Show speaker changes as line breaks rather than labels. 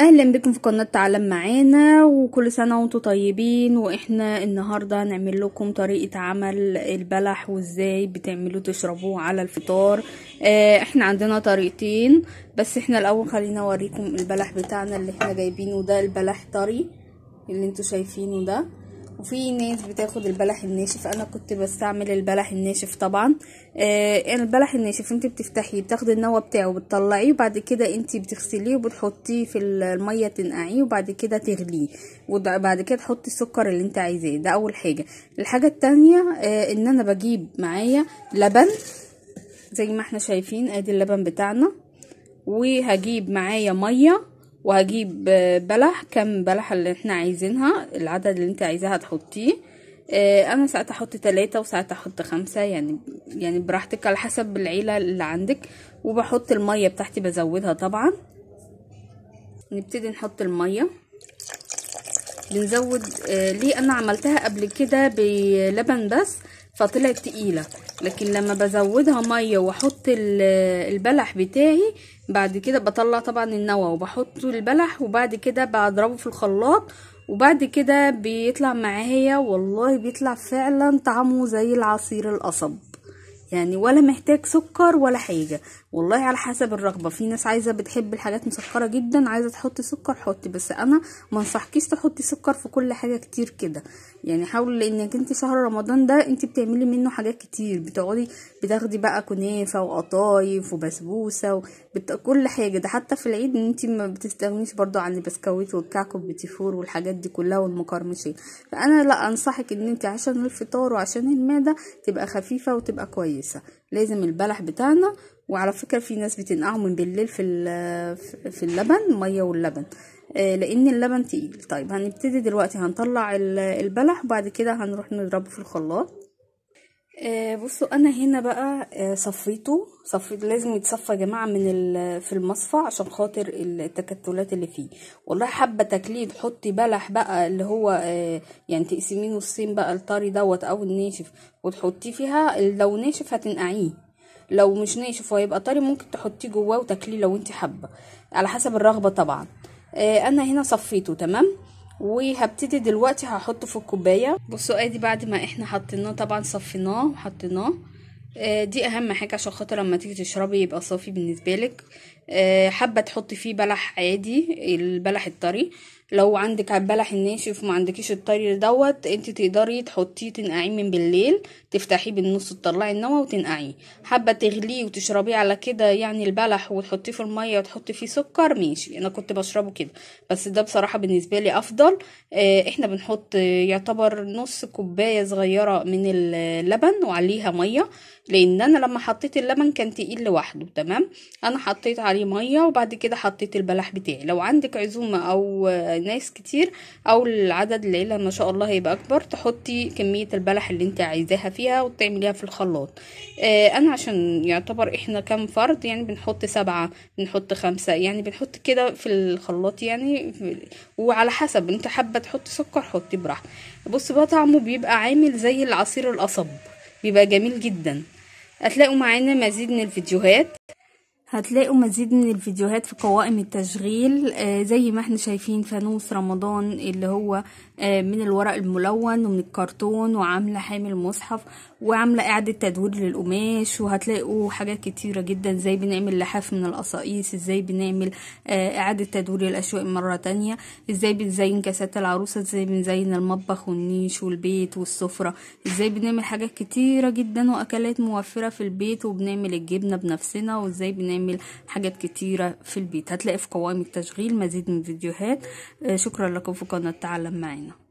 اهلا بكم في قناه تعلم معانا وكل سنه وانتم طيبين واحنا النهارده هنعمل لكم طريقه عمل البلح وازاي بتعملوه تشربوه على الفطار آه، احنا عندنا طريقتين بس احنا الاول خلينا اوريكم البلح بتاعنا اللي احنا جايبينه ده البلح طري اللي انتم شايفينه ده وفي ناس بتاخد البلح الناشف انا كنت بستعمل البلح الناشف طبعا آه البلح الناشف انت بتفتحيه بتاخدي النوى بتاعه وبتطلعيه وبعد كده انت بتغسليه وبتحطيه في الميه تنقعيه وبعد كده تغليه وبعد كده تحطي السكر اللي انت عايزاه ده اول حاجه الحاجه التانية آه ان انا بجيب معايا لبن زي ما احنا شايفين ادي اللبن بتاعنا وهجيب معايا ميه وهجيب بلح كم بلح اللي احنا عايزينها العدد اللي انت عايزاها تحطيه اه انا ساعات احط تلاتة وساعات احط خمسة يعني يعني براحتك على حسب العيلة اللي عندك وبحط المية بتاعتي بزودها طبعا نبتدي نحط المية بنزود آه، ليه انا عملتها قبل كده بلبن بس فطلعت تقيله لكن لما بزودها ميه واحط البلح بتاعي بعد كده بطلع طبعا النوى وبحط البلح وبعد كده بضربه في الخلاط وبعد كده بيطلع معايا والله بيطلع فعلا طعمه زي العصير القصب يعني ولا محتاج سكر ولا حاجة والله على حسب الرغبة في ناس عايزة بتحب الحاجات مسكرة جدا عايزة تحط سكر حطي بس انا منصحكيش تحطي سكر في كل حاجة كتير كده يعني حاولي لانك انت شهر رمضان ده انت بتعملي منه حاجات كتير بتقعدي بتاخدي بقى كنافة وقطايف وبسبوسة وبت... كل حاجة ده حتى في العيد ان انت ما بتستغنيش برضو عن البسكويت والكعك والبتيفور والحاجات دي كلها والمقرمشين فانا لا انصحك ان انت عشان الفطار وعشان المعدة تبقى خفيفة وتبقى كويسة كويسة لازم البلح بتاعنا وعلى فكرة في ناس بتنقعه من بالليل في, في اللبن مية واللبن آه، لان اللبن تقيل طيب هنبتدي دلوقتي هنطلع البلح وبعد كده هنروح نضربه في الخلاط آه بصوا انا هنا بقى آه صفيته صفيت لازم يتصفى يا جماعه من في المصفى عشان خاطر التكتلات اللي فيه والله حابه تكليد حطي بلح بقى اللي هو آه يعني تقسميه نصين بقى الطري دوت او الناشف وتحطيه فيها لو ناشف هتنقعيه لو مش ناشف وهيبقى طري ممكن تحطيه جواه وتاكليه لو انت حابه على حسب الرغبه طبعا آه، انا هنا صفيته تمام وهبتدي دلوقتي هحطه في الكوبايه بصوا ادي بعد ما احنا حطيناه طبعا صفيناه وحطيناه آه، دي اهم حاجه عشان خاطر لما تيجي تشربي يبقى صافي بالنسبه لك آه، حابه تحطي فيه بلح عادي البلح الطري لو عندك البلح الناشف ما عندكيش الطري دوت انت تقدري تحطيه تنقعيه من بالليل تفتحيه بالنص تطلعي النوى وتنقعيه حابه تغليه وتشربيه على كده يعني البلح وتحطيه في الميه وتحطي فيه سكر ماشي انا كنت بشربه كده بس ده بصراحه بالنسبه لي افضل آه، احنا بنحط يعتبر نص كوبايه صغيره من اللبن وعليها ميه لان انا لما حطيت اللبن كان تقيل لوحده تمام انا حطيت عليه عليه ميه وبعد كده حطيت البلح بتاعي لو عندك عزومه او ناس كتير او العدد العيله ما شاء الله هيبقى اكبر تحطي كميه البلح اللي انت عايزاها فيها وتعمليها في الخلاط آه انا عشان يعتبر احنا كم فرد يعني بنحط سبعة بنحط خمسة يعني بنحط كده في الخلاط يعني وعلى حسب انت حابه تحطي سكر حطي براحتك بص بقى طعمه بيبقى عامل زي العصير القصب بيبقى جميل جدا هتلاقوا معانا مزيد من الفيديوهات هتلاقوا مزيد من الفيديوهات في قوائم التشغيل آه، زي ما احنا شايفين فانوس رمضان اللي هو آه، من الورق الملون ومن الكرتون وعاملة حامل مصحف وعاملة اعادة تدوير للقماش وهتلاقوا حاجات كتيرة جدا ازاي بنعمل لحاف من القصائص ازاي بنعمل قاعدة اعادة تدوير للاشواق مرة تانية ازاي بنزين كاسات العروسة ازاي بنزين المطبخ والنيش والبيت والسفرة ازاي بنعمل حاجات كتيرة جدا واكلات موفرة في البيت وبنعمل الجبنة بنفسنا وازاي بنعمل هنعمل حاجات كتيرة في البيت هتلاقي في قوائم التشغيل مزيد من فيديوهات آه، شكرا لكم في قناة تعلم معنا